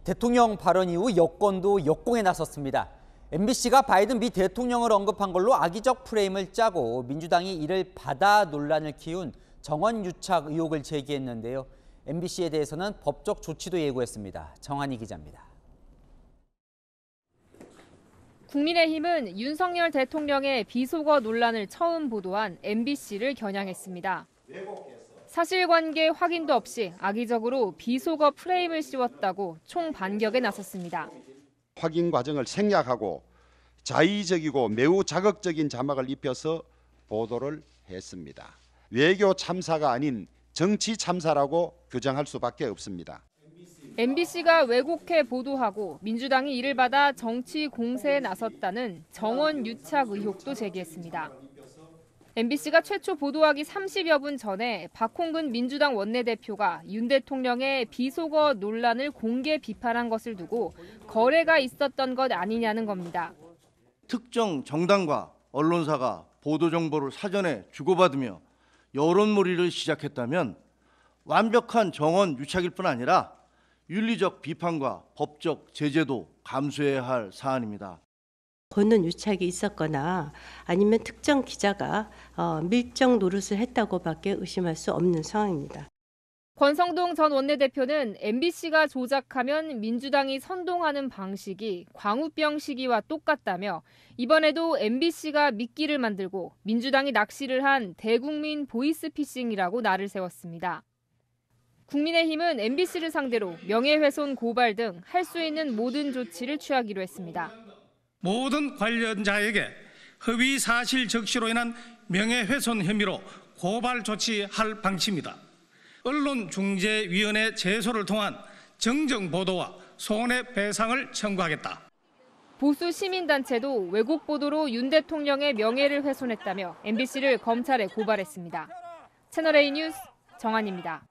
대통령 발언 이후 여권도 역공에 나섰습니다. MBC가 바이든 미 대통령을 언급한 걸로 악의적 프레임을 짜고 민주당이 이를 바다 논란을 키운 정원 유착 의혹을 제기했는데요. MBC에 대해서는 법적 조치도 예고했습니다. 정한희 기자입니다. 국민의힘은 윤석열 대통령의 비속어 논란을 처음 보도한 MBC를 겨냥했습니다. 사실관계 확인도 없이 악의적으로 비속어 프레임을 씌웠다고 총 반격에 나섰습니다. 확인 과정을 생략하고 자의적이고 매우 자극적인 자막을 입혀서 보도를 했습니다. 외교 참사가 아닌 정치 참사라고 규정할 수밖에 없습니다. MBC가 왜곡해 보도하고 민주당이 이를 받아 정치 공세에 나섰다는 정원 유착 의혹도 제기했습니다. MBC가 최초 보도하기 30여 분 전에 박홍근 민주당 원내대표가 윤 대통령의 비속어 논란을 공개 비판한 것을 두고 거래가 있었던 것 아니냐는 겁니다. 특정 정당과 언론사가 보도 정보를 사전에 주고받으며 여론몰이를 시작했다면 완벽한 정원 유착일 뿐 아니라 윤리적 비판과 법적 제재도 감수해야 할 사안입니다. 보는 유착이 있었거나 아니면 특정 기자가 어, 밀정 노릇을 했다고밖에 의심할 수 없는 상황입니다. 권성동 전 원내대표는 MBC가 조작하면 민주당이 선동하는 방식이 광우병 시기와 똑같다며 이번에도 MBC가 미끼를 만들고 민주당이 낚시를 한 대국민 보이스피싱이라고 나를 세웠습니다. 국민의힘은 MBC를 상대로 명예훼손 고발 등 할 수 있는 모든 조치를 취하기로 했습니다. 모든 관련자에게 허위 사실 적시로 인한 명예훼손 혐의로 고발 조치할 방침이다. 언론중재위원회 제소를 통한 정정 보도와 손해배상을 청구하겠다. 보수 시민단체도 왜곡 보도로 윤 대통령의 명예를 훼손했다며 MBC를 검찰에 고발했습니다. 채널A 뉴스 정한입니다.